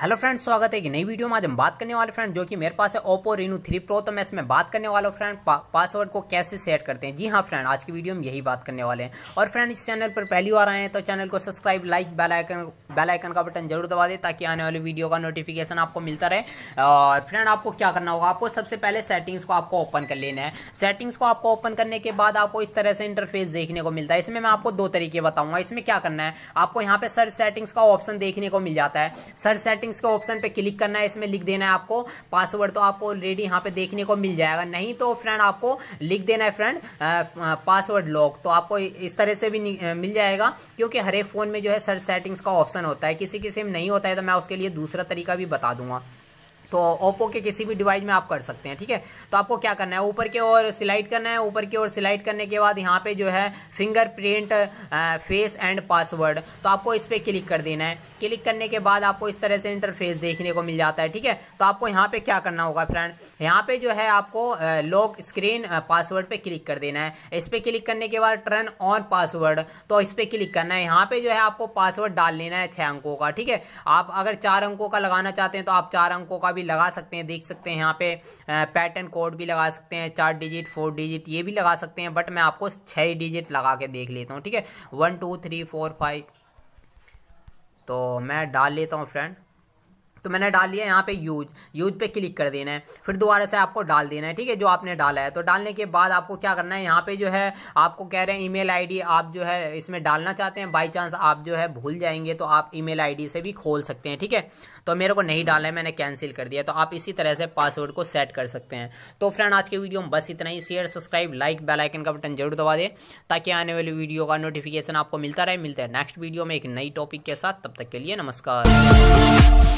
hello friends स्वागत है कि नई वीडियो में आज हम बात करने वाले फ्रेंड जो कि मेरे पास है ओप्पो रिनू थ्री प्रो तो मैं इसमें बात करने वाला हूँ फ्रेंड पा, पासवर्ड को कैसे सेट करते हैं जी हाँ फ्रेंड आज की वीडियो में यही बात करने वाले हैं और फ्रेंड इस चैनल पर पहली बार आए हैं तो चैनल को subscribe like bell icon bell icon का बटन जरूर दबा दें ताकि आने वाली वीडियो का नोटिफिकेशन आपको मिलता रहे और फ्रेंड आपको क्या करना होगा आपको सबसे पहले सेटिंग्स को आपको ओपन कर लेना है सेटिंग्स को आपको ओपन करने के बाद आपको इस तरह से इंटरफेस देखने को मिलता है इसमें मैं आपको दो तरीके बताऊंगा इसमें क्या करना है आपको यहाँ पे सर्च सेटिंग्स का ऑप्शन देखने को मिल जाता है सर्च सेटिंग्स के ऑप्शन पे क्लिक करना है इसमें लिख देना है आपको पासवर्ड तो आपको ऑलरेडी यहाँ पे देखने को मिल जाएगा नहीं तो फ्रेंड आपको लिख देना है फ्रेंड पासवर्ड लॉक तो आपको इस तरह से भी मिल जाएगा क्योंकि हर एक फोन में जो है सर्च सेटिंग्स का ऑप्शन होता है किसी किसी में नहीं होता है तो मैं उसके लिए दूसरा तरीका भी बता दूंगा तो ओप्पो के किसी भी डिवाइस में आप कर सकते हैं ठीक है तो आपको क्या करना है ऊपर के ओर सिलाइड करना है ऊपर की ओर सिलाइड करने के बाद यहाँ पे जो है fingerprint face and password तो आपको इस पर क्लिक कर देना है क्लिक करने के बाद आपको इस तरह से इंटरफेस देखने को मिल जाता है ठीक है तो आपको यहाँ पे क्या करना होगा फ्रेंड यहाँ पे जो है आपको लॉक स्क्रीन पासवर्ड पे क्लिक कर देना है इस पर क्लिक करने के बाद टर्न ऑन पासवर्ड तो इस पर क्लिक करना है यहाँ पे जो है आपको पासवर्ड डाल लेना है छह अंकों का ठीक है आप अगर चार अंकों का लगाना चाहते हैं तो आप चार अंकों का भी लगा सकते हैं देख सकते हैं यहाँ पे पैटर्न कोड भी लगा सकते हैं चार डिजिट फोर डिजिट ये भी लगा सकते हैं बट मैं आपको छः डिजिट लगा के देख लेता हूँ ठीक है one two three four five तो मैं डाल लेता हूँ फ्रेंड तो मैंने डाल लिया यहाँ पे यूज यूज पे क्लिक कर देना है फिर दोबारा से आपको डाल देना है ठीक है जो आपने डाला है तो डालने के बाद आपको क्या करना है यहाँ पे जो है आपको कह रहे हैं ईमेल आईडी आप जो है इसमें डालना चाहते हैं बाई चांस आप जो है भूल जाएंगे तो आप ई मेल से भी खोल सकते हैं ठीक है तो मेरे को नहीं डाला है मैंने कैंसिल कर दिया तो आप इसी तरह से पासवर्ड को सेट कर सकते हैं तो फ्रेंड आज के वीडियो में बस इतना ही शेयर सब्सक्राइब लाइक बेलाइकन का बटन जरूर दबा दें ताकि आने वाली वीडियो का नोटिफिकेशन आपको मिलता रहे मिलता है नेक्स्ट वीडियो में एक नई टॉपिक के साथ तब तक के लिए नमस्कार